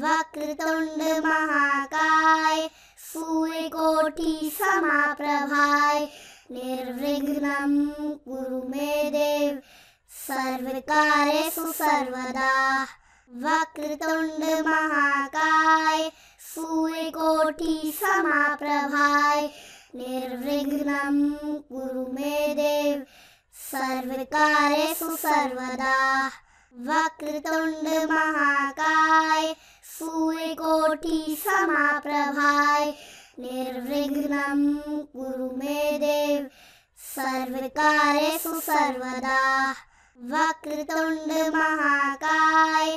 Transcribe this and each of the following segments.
वक्रतुंड महाकाय कोटि समाप्रभाय निर्विघ्नं गुरु मे देव कार्य सर्वदा वक्रतुंड महाकाय कोटि समाप्रभाय निर्विघ्नं गुरु मे देव कार्य सुसर्वदा वक्रतुंड महाकाय सूर्यकोटि समाप्रभाय निर्विघ्नं कुरु मे देव सर्वकारेषु सर्वदा वक्रतुण्ड महाकाय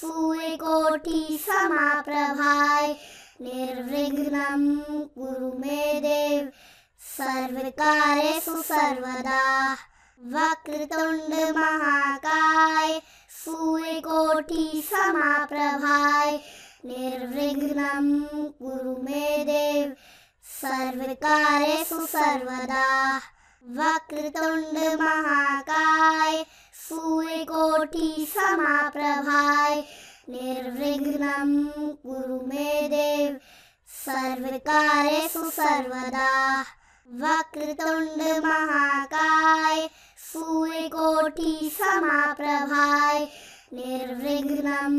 सूर्यकोटि समाप्रभाय निर्विघ्नं कुरु मे देव सर्वकारेषु सर्वदा वक्रतुण्ड महाकाय सूर्यकोटि समाप्रभाय निर्विघ्नं कुरु मे देव सर्वकारेषु सर्वदा वक्रतुण्ड महाकाय सूर्यकोटि समाप्रभाय निर्विघ्नं कुरु मे देव सर्वकारेषु सर्वदा वक्रतुण्ड महाकाय सूर्यकोटि समाप्रभाय निर्विघ्नं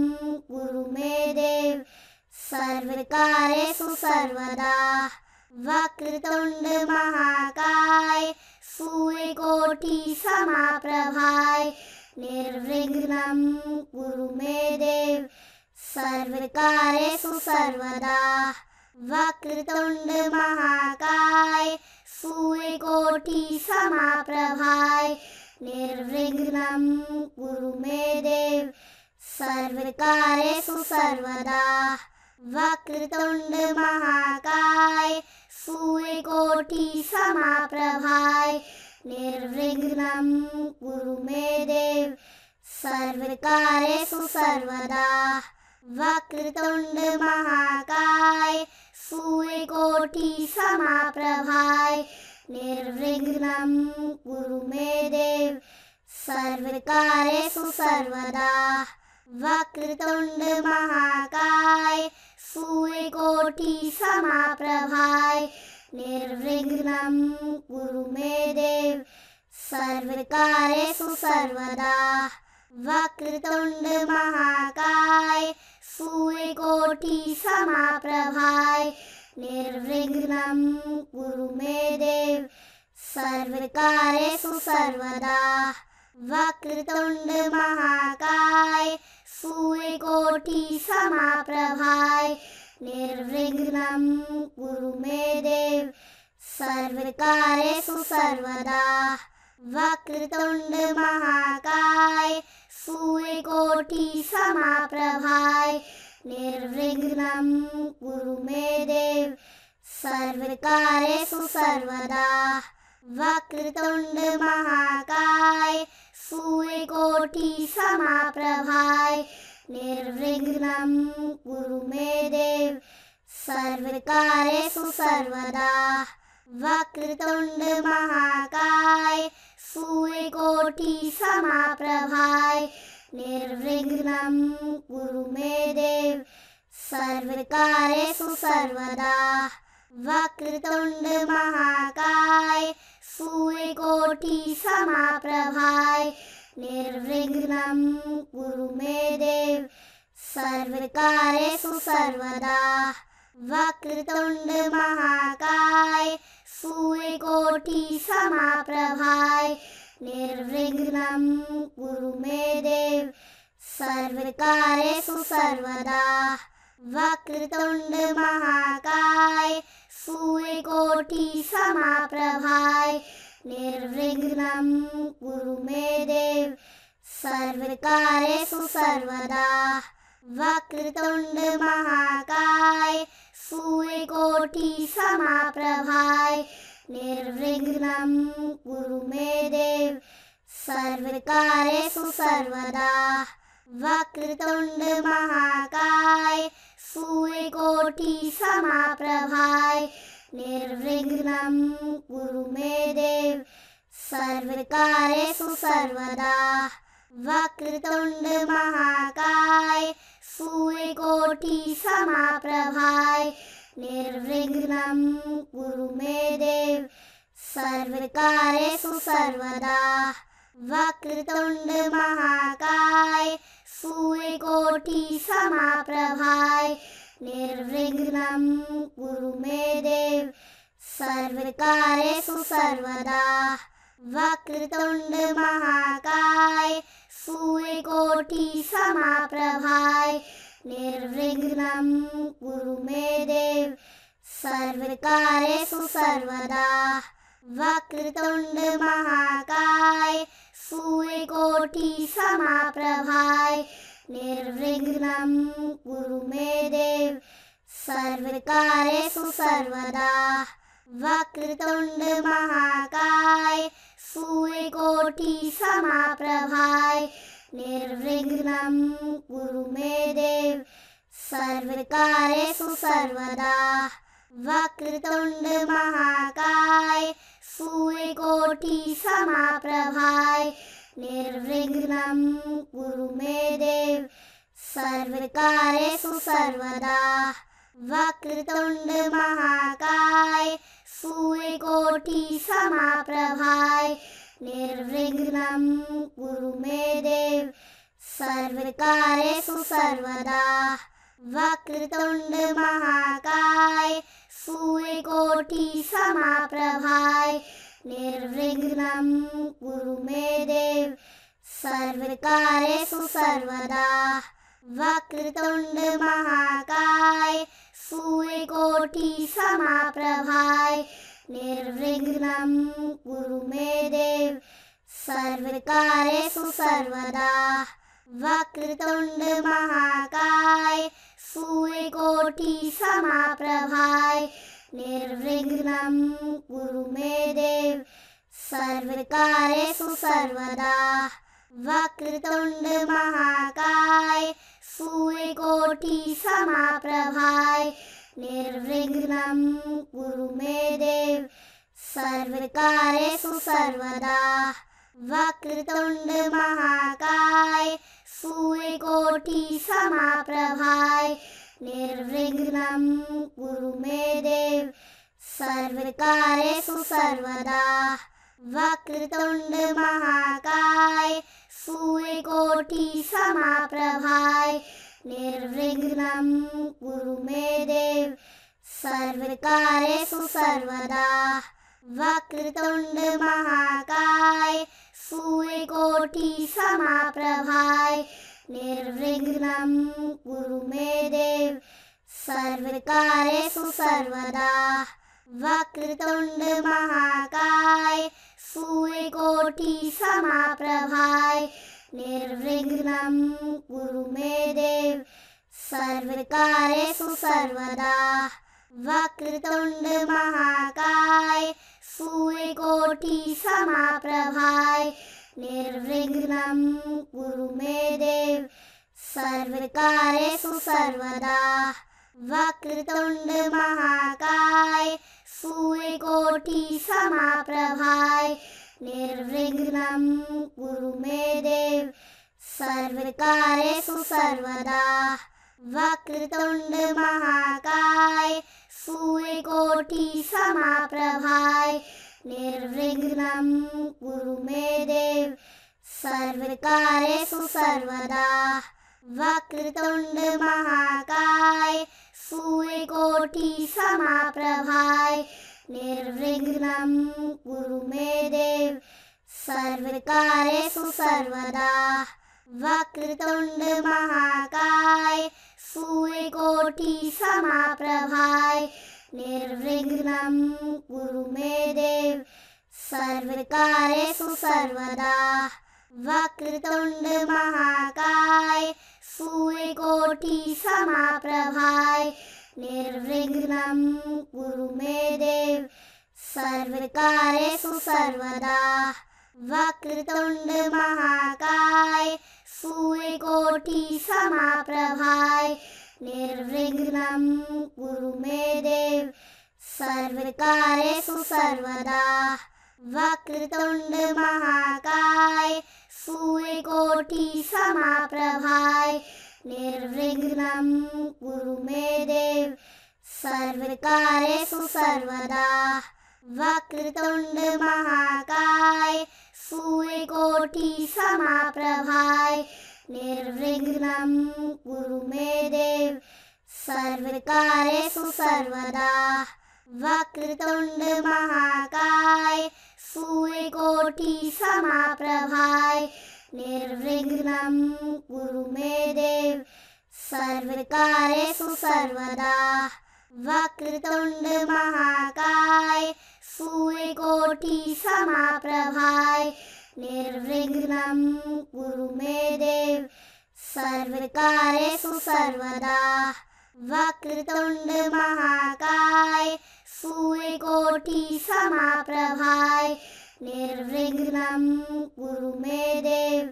कुरु मे देव सर्वकार्येषु सर्वदा वक्रतुण्ड महाकाय सूर्यकोटि समाप्रभाय निर्विघ्नं कुरु मे देव सर्वकार्येषु सर्वदा वक्रतुण्ड महाकाय सूर्यकोटि समाप्रभाय निर्विघ्नं कुरु मे देव सर्वकारेषु सर्वदा वक्रतुण्डमहाकाय सूर्यकोटि समाप्रभाय निर्विघ्नं कुरु मे देव सुसर्वदा वक्रतुंड महाकाय सूर्यकोटि समाप्रभाय निर्विघ्नं गुरु मे देव सर्वकारेषु सर्वदा वक्रतुण्ड महाकाय सूर्यकोटि समाप्रभाय निर्विघ्नं गुरु मे देव सर्वकारेषु सर्वदा वक्रतुण्ड महाकाय सूर्यकोटि समाप्रभाय निर्विघ्नं कुरु मे देव सर्वकारेषु सर्वदा वक्रतुण्ड महाकाय सूर्यकोटि समाप्रभाय निर्विघ्नं कुरु मे देव सर्वकारेषु सर्वदा वक्रतुण्ड महाकाय सूर्यकोटि समाप्रभाय निर्विघ्नं कुरु मे देव सर्वकारेषु सर्वदा वक्रतुण्ड महाकाय सूर्यकोटि समाप्रभाय निर्विघ्नं कुरु मे देव सर्वकारेषु सर्वदा वक्रतुण्ड महाकाय सूर्यकोटि समाप्रभाय निर्विघ्नं कुरु मे देव सर्वकार्येषु सर्वदा वक्रतुण्ड महाकाय सूर्यकोटि समाप्रभाय निर्विघ्नं कुरु मे देव सर्वकार्येषु सर्वदा वक्रतुण्ड महाकाय सूर्यकोटि समाप्रभाय निर्विघ्नं कुरु मे देव सर्वकारेषु सर्वदा वक्रतुण्डमहाकाय सूर्यकोटि समाप्रभाय निर्विघ्नं कुरु मे देव सुसर्वदा वक्रतुंड महाकाय सूर्यकोटि समाप्रभाय निर्विघ्नं गुरु मे देव सर्वकारेषु सर्वदा वक्रतुण्ड महाकाय सूर्यकोटि समाप्रभाय निर्विघ्नं गुरु मे देव सर्वकारेषु सर्वदा वक्रतुण्ड महाकाय सूर्यकोटि समाप्रभाय निर्विघ्नं कुरु मे देव सर्वकारेषु सर्वदा वक्रतुण्ड महाकाय सूर्यकोटि समाप्रभाय निर्विघ्नं कुरु मे देव सर्वकारेषु सर्वदा वक्रतुण्ड महाकाय सूर्यकोटि समाप्रभाय निर्विघ्नं कुरु मे देव सर्वकारेषु सर्वदा वक्रतुण्ड महाकाय सूर्यकोटि समाप्रभाय निर्विघ्नं कुरु मे देव सर्वकारेषु सर्वदा वक्रतुण्ड महाकाय सूर्यकोटि सभाय निर्विघ्न कुरु मे देव सर्वकार्येषु सर्वदा वक्रतुण्ड महाकाय सूर्यकोटि सभाय निर्विघ्न कुरु मे देव सर्वकार्येषु सर्वदा वक्रतुण्ड महाकाय सूर्यकोटि समाप्रभाय निर्विघ्नं गुरु मे देव सर्वकारेषु सर्वदा वक्रतुण्डमहाकाय सूर्यकोटि समाप्रभाय निर्विघ्नं गुरु मे देव सुसर्वदा सर्वदा महाकाय कोटि समाप्रभाय निर्विघ्नं कुरु मे देव सर्वकारेषु सुसर्वदा वक्रतुंड महाकाय सूर्यकोटि समाप्रभाय निर्विघ्नं कुरु मे देव सर्वकारेषु सुसर्वदा वक्रतुंड महाकाय सूर्यकोटि समाप्रभाय निर्विघ्नं कुरु मे देव सर्वकारेषु सर्वदा वक्रतुंड महाकाय सूर्यकोटि समाप्रभाय निर्विघ्नं कुरु मे देव सर्वकारेषु सर्वदा वक्रतुंड महाकाय सूर्यकोटि समाप्रभाय निर्विघ्नं कुरु मे देव सर्वकारेषु सर्वदा वक्रतुंड महाकाय सूर्यकोटि समाप्रभाय निर्विघ्नं कुरु मे देव सर्वकारेषु सर्वदा वक्रतुंड महाकाय सूर्यकोटि समाप्रभाय निर्विघ्नं कुरु मे देव सर्वकार्येषु सर्वदा वक्रतुंड महाकाय सूर्यकोटि समाप्रभाय निर्विघ्नं कुरु मे देव सर्वकार्येषु सर्वदा वक्रतुण्ड महाकाय सूर्यकोटि समाप्रभाय निर्विघ्न कुरु मे देव सर्वकार्येषु सर्वदा सूर्यकोटि समाप्रभाय निर्विघ्नं कुरु मे देव सर्वकार्येषु सर्वदा सूर्यकोटि समाप्रभाय निर्विघ्नं कुरु मे देव सर्वकारेषु सर्वदा वक्रतुंड महाकाय सूर्यकोटि समाप्रभाय निर्विघ्नं कुरु मे देव सर्वकारेषु सर्वदा वक्रतुंड महाकाय सूर्यकोटि समाप्रभाय निर्विघ्नं कुरु मे देव सर्वकारेषु सर्वदा वक्रतुंड महाकाय सूर्यकोटि समाप्रभाय निर्विघ्नं कुरु मे देव सर्वकारेषु सर्वदा वक्रतुंड महाकाय सूर्यकोटि समाप्रभाय निर्विघ्नं कुरु मे देव सर्वकारेषु सर्वदा वक्रतुंड महाकाय सूर्यकोटि समाप्रभाय निर्विघ्नं कुरु मे देव सर्वकारेषु सर्वदा वक्रतुण्ड महाकाय सूर्यकोटि समाप्रभाय निर्विघ्नं कुरु मे देव सर्वकार्येषु सर्वदा वक्रतुंड महाकाय सूर्यकोटि समाप्रभाय निर्विघ्नं कुरु मे देव सर्वकार्येषु सर्वदा वक्रतुण्ड महाकाय सूर्यकोटि समाप्रभाय निर्विघ्न कुरु मे देव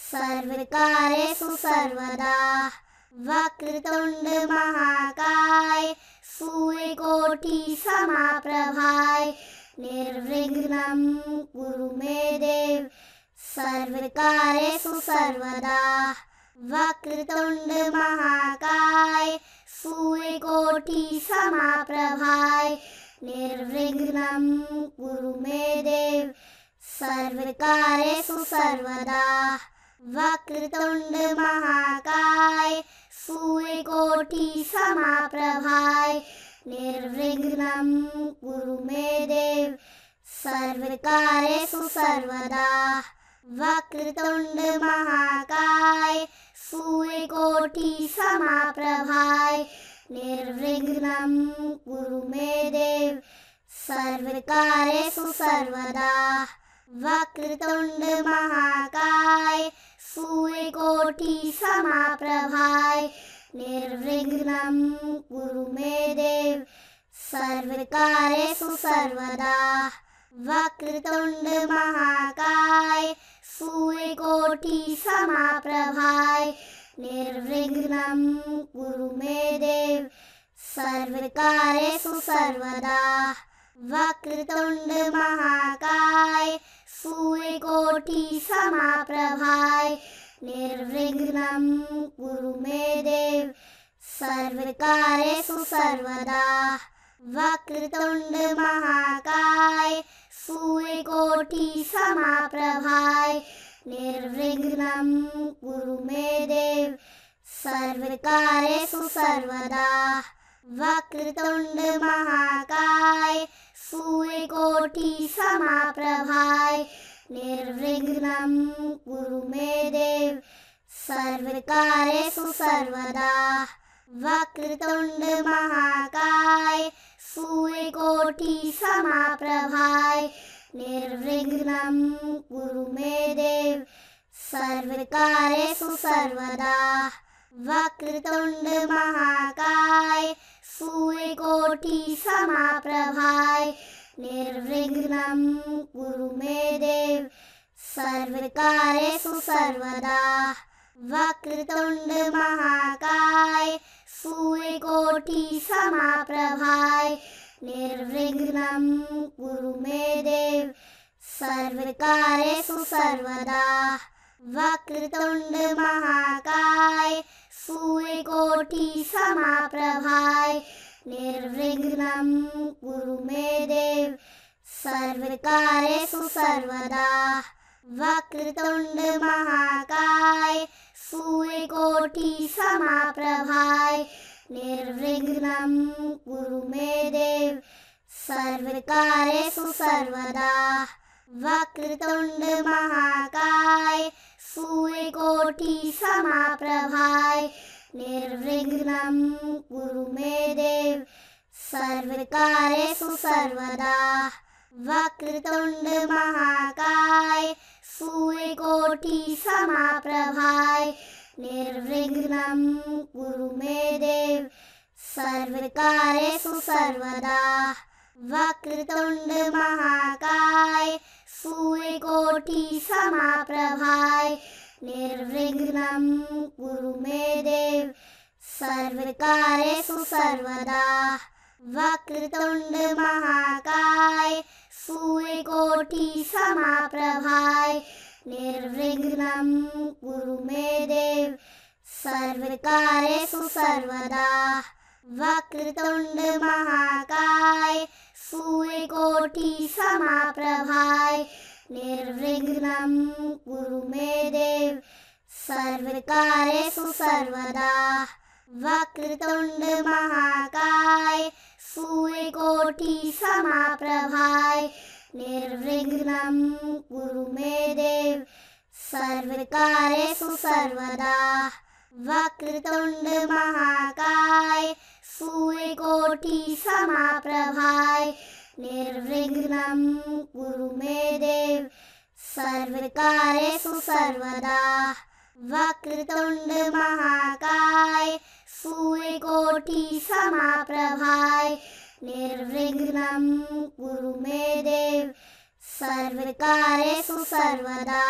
सर्वकार्येषु सर्वदा सूर्यकोटि सूर्यकोटिसमाप्रभाय निर्विघ्नं कुरु मे देव सर्वकार्येषु सर्वदा सूर्यकोटि सूर्यकोटिसमाप्रभाय निर्विघ्नं कुरु मे देव सर्वकारेषु सर्वदा सूर्यकोटि समाप्रभाय निर्विघ्नं कुरु मे देव सर्वकारेषु सर्वदा सूर्यकोटि समाप्रभाय निर्विघ्नं कुरु मे देव सर्वकारेषु सर्वदा वक्रतुंड महाकाय सूर्यकोटि समाप्रभाय निर्विघ्नं कुरु मे देव सर्वकारेषु सर्वदा वक्रतुंड महाकाय सूर्यकोटि समाप्रभाय निर्विघ्नं कुरु मे देव सर्वकारेषु सर्वदा वक्रतुंड महाकाय सूर्यकोटि समाप्रभाय निर्विघ्नं कुरु मे देव सर्वकारेषु सर्वदा वक्रतुण्ड महाकाय सूर्यकोटि समाप्रभाय निर्विघ्नं कुरु मे देव सर्वकार्येषु सर्वदा वक्रतुंड महाकाय सूर्यकोटि समाप्रभाय निर्विघ्नं कुरु मे देव सर्वकार्येषु सर्वदा वक्रतुंड महाकाय सूर्यकोटि समाप्रभाय निर्विघ्न कुरु मे देव सर्वकार्येषु सर्वदा सूर्यकोटि समाप्रभाय निर्विघ्नं कुरु मे देव सर्वकार्येषु सर्वदा सूर्यकोटि समाप्रभाय निर्विघ्नं कुरु मे सर्वकारेषु सर्वदा वक्रतुण्ड महाकाय सूर्यकोटि समाप्रभाय निर्विघ्नं कुरु मे देव सर्वकारेषु सर्वदा वक्रतुण्ड महाकाय सूर्यकोटि समाप्रभाय निर्विघ्नं कुरु मे देव सर्वकारेषु सर्वदा वक्रतुंड महाकाय सूर्य कोटि समाप्रभाय निर्विघ्नं गुरु मे देव सर्वकार्येषु सुसर्वदा वक्रतुंड महाकाय सूर्य कोटि समाप्रभाय निर्विघ्नं गुरु मे देव सर्वकार्येषु सुसर्वदा वक्रतुंड महाकाय सूर्यकोटि समाप्रभाय निर्विघ्नं कुरु मे देव सर्वकारेषु सर्वदा वक्रतुण्ड महाकाय सूर्यकोटि समाप्रभाय निर्विघ्नं कुरु मे देव सर्वकारे सर्वदा वक्रतुण्ड महाकाय सूर्यकोटि समाप्रभाय निर्विघ्नं कुरु मे देव सर्वकारेषु सर्वदा वक्रतुंड महाकाय सूर्यकोटि समाप्रभाय निर्विघ्नं कुरु मे देव सर्वकारेषु सर्वदा वक्रतुंड महाकाय सूर्यकोटि समाप्रभाय निर्विघ्नं कुरु मे देव सर्वकारेषु सर्वदा वक्रतुंड महाकाय सूर्यकोटि समाप्रभाय निर्विघ्नं कुरु मे देव सर्वकारेषु सर्वदा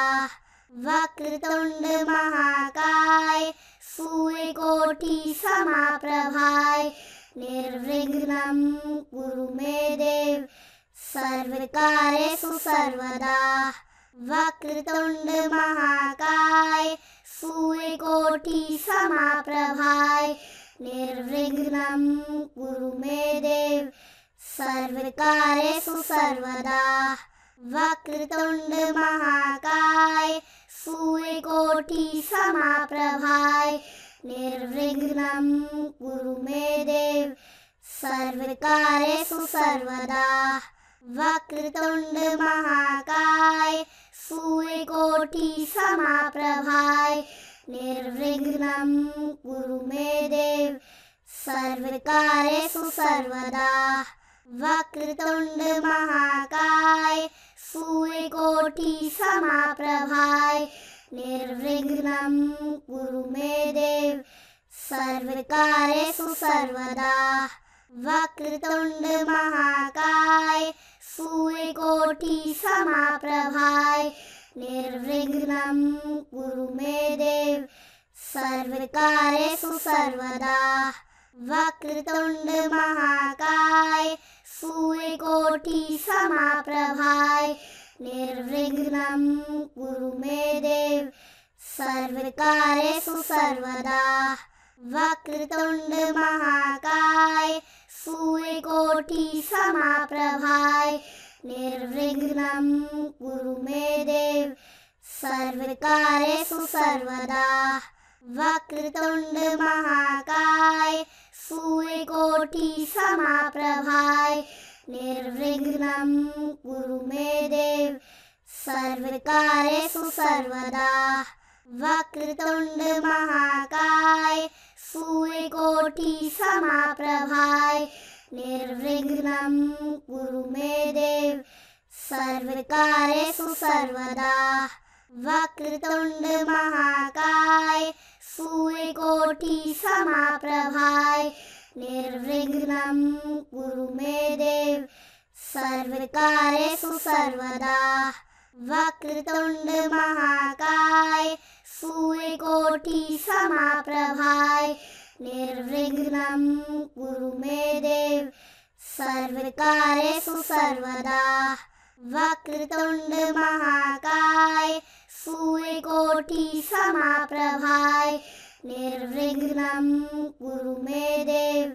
वक्रतुण्ड महाकाय सूर्यकोटि समाप्रभाय निर्विघ्न कुरु मे देव सर्वकारेषु सर्वदा वक्रतुण्ड महाकाय सूर्यकोटि समाप्रभाय निर्विघ्नं कुरु मे देव सर्वकारेषु सर्वदा वक्रतुण्ड महाकाय सूर्यकोटि समाप्रभाय निर्विघ्नं कुरु मे देव सर्वकार्येषु सर्वदा सूर्यकोटि समाप्रभाय निर्विघ्नं कुरु मे देव सर्वकार्येषु सर्वदा सूर्यकोटि समाप्रभाय निर्विघ्नं कुरु मे देव सर्वकारेषु सर्वदा सूर्यकोटि समाप्रभाय निर्विघ्नं कुरु मे देव सर्वकारेषु सर्वदा सूर्यकोटि समाप्रभाय निर्विघ्नं कुरु मे देव सर्वकारेषु सर्वदा वक्रतुंड महाकाय सूर्यकोटि समाप्रभाय निर्विघ्नं कुरु मे देव सर्वकारेषु सर्वदा वक्रतुंड महाकाय सूर्यकोटि समाप्रभाय निर्विघ्नं कुरु मे देव सर्वकारेषु सर्वदा वक्रतुण्ड महाकाय सूर्यकोटि समाप्रभाय निर्विघ्नं कुरु मे देव सर्वकारेषु सर्वदा वक्रतुण्ड महाकाय सूर्यकोटि समाप्रभाय निर्विघ्नं कुरु मे देव सर्वकार्येषु सर्वदा वक्रतुंड महाकाय सूर्यकोटि समाप्रभाय निर्विघ्नं कुरु मे देव सर्वकार्येषु सर्वदा वक्रतुण्ड महाकाय सूर्यकोटि समाप्रभाय निर्विघ्न कुरु मे देव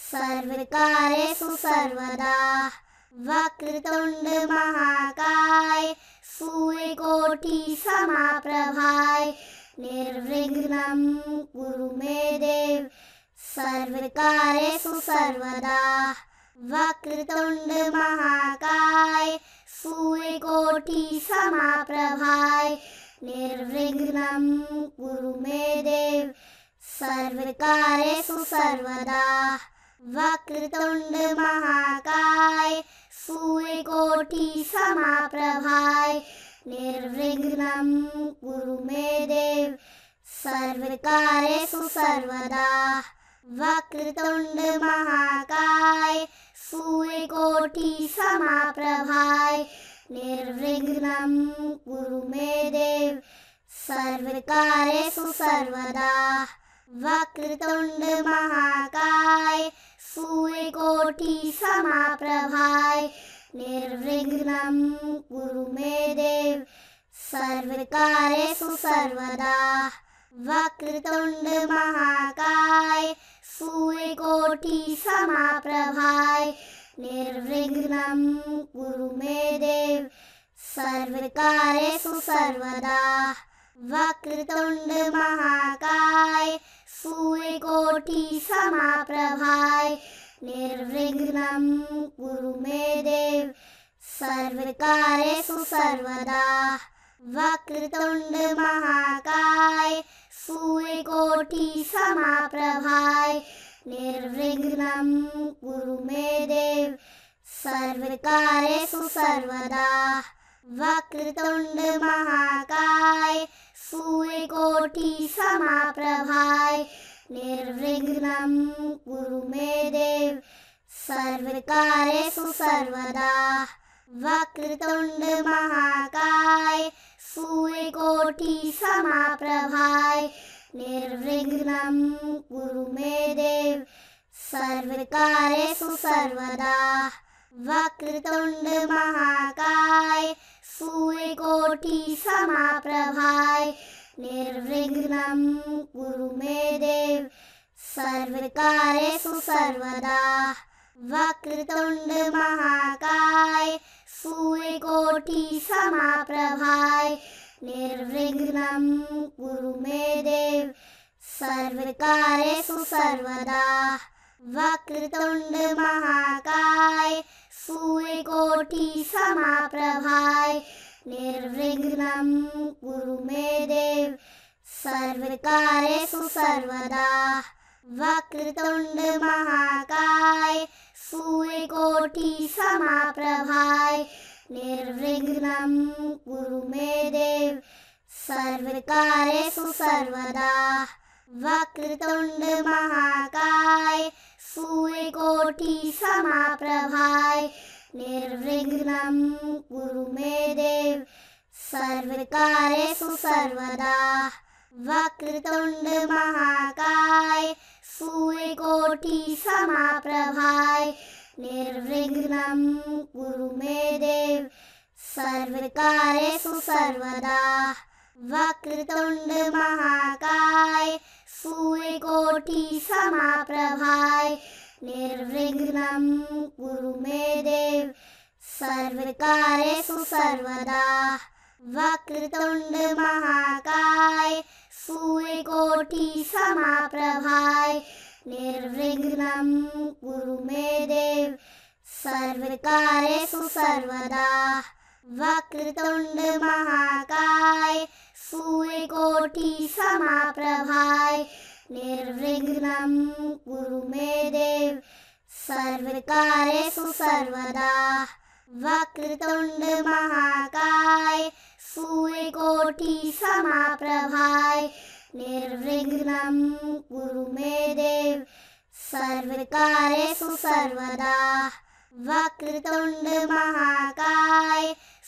सर्वकार्येषु सर्वदा सूर्यकोटि समाप्रभाय निर्विघ्नं कुरु मे देव सर्वकार्येषु सर्वदा सूर्यकोटि समाप्रभाय निर्विघ्नं कुरु मे देव सर्वकारेषु सर्वदा सूर्यकोटि समाप्रभाय निर्विघ्नं कुरु मे देव सर्वकारेषु सर्वदा सूर्यकोटि समाप्रभाय निर्विघ्नं कुरु मे देव सर्वकारेषु सर्वदा वक्रतुंड महाकाय सूर्यकोटि समाप्रभाय निर्विघ्नं कुरु मे देव सर्वकारेषु सर्वदा वक्रतुंड महाकाय सूर्यकोटि समाप्रभाय निर्विघ्नं कुरु मे देव सर्वकारेषु सर्वदा वक्रतुण्ड महाकाय कोटि समाप्रभाय निर्विघ्नं कुरु मे देव सर्वकारेषु सर्वदा वक्रतुण्ड महाकाय कोटि समाप्रभाय निर्विघ्नं कुरु मे देव सर्वकार्येषु सर्वदा वक्रतुंड महाकाय सूर्यकोटि समाप्रभाय निर्विघ्नं कुरु मे देव सर्वकार्येषु सर्वदा वक्रतुण्ड महाकाय सूर्यकोटि समाप्रभाय निर्विघ्न कुरु मे देव सर्वकार्येषु सर्वदा सूर्यकोटि सूर्यकोटिसमाप्रभाय निर्विघ्नं कुरु मे देव सर्वकार्येषु सर्वदा सूर्यकोटि सूर्यकोटिसमाप्रभाय निर्विघ्नं कुरु मे देव सर्वकारेषु सर्वदा वक्रतुंड महाकाय सूर्यकोटि समाप्रभाय निर्विघ्नं कुरु मे देव सर्वकारेषु सर्वदा वक्रतुंड महाकाय सूर्यकोटि समाप्रभाय निर्विघ्नं कुरु मे देव सर्वकारेषु सर्वदा वक्रतुंड महाकाय सूर्यकोटि समाप्रभाय निर्विघ्नं कुरु मे देव सर्वकारेषु सर्वदा वक्रतुंड महाकाय सूर्यकोटि समाप्रभाय निर्विघ्नं कुरु मे देव सर्वकारेषु सर्वदा वक्रतुंड महाकाय कोटि समाप्रभाय निर्विघ्नं कुरु मे देव सर्वकारेषु सर्वदा वक्रतुण्ड महाकाय कोटि समाप्रभाय निर्विघ्नं कुरु मे देव सर्वकार्येषु सर्वदा वक्रतुंड महाकाय सूर्यकोटि समाप्रभाय निर्विघ्नं कुरु मे देव सर्वकार्येषु सर्वदा वक्रतुण्ड महाकाय सूर्यकोटि समाप्रभाय निर्विघ्न कुरु मे देव सर्वकार्येषु सर्वदा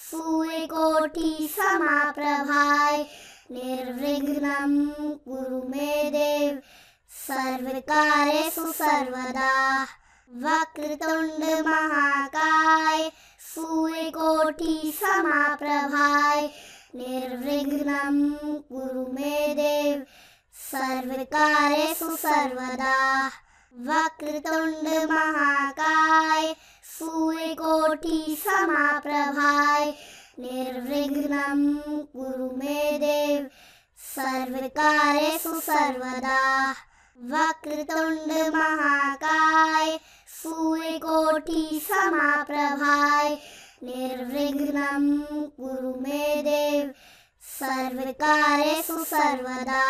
सूर्यकोटि समाप्रभाय निर्विघ्नं कुरु मे देव सर्वकार्येषु सर्वदा सूर्यकोटि समाप्रभाय निर्विघ्नं कुरु मे देव सर्वकारेषु सर्वदा सूर्यकोटि समाप्रभाय निर्विघ्नं कुरु मे देव सर्वकारेषु सर्वदा सूर्यकोटि समाप्रभाय निर्विघ्नं कुरु मे देव सर्वकारेषु सर्वदा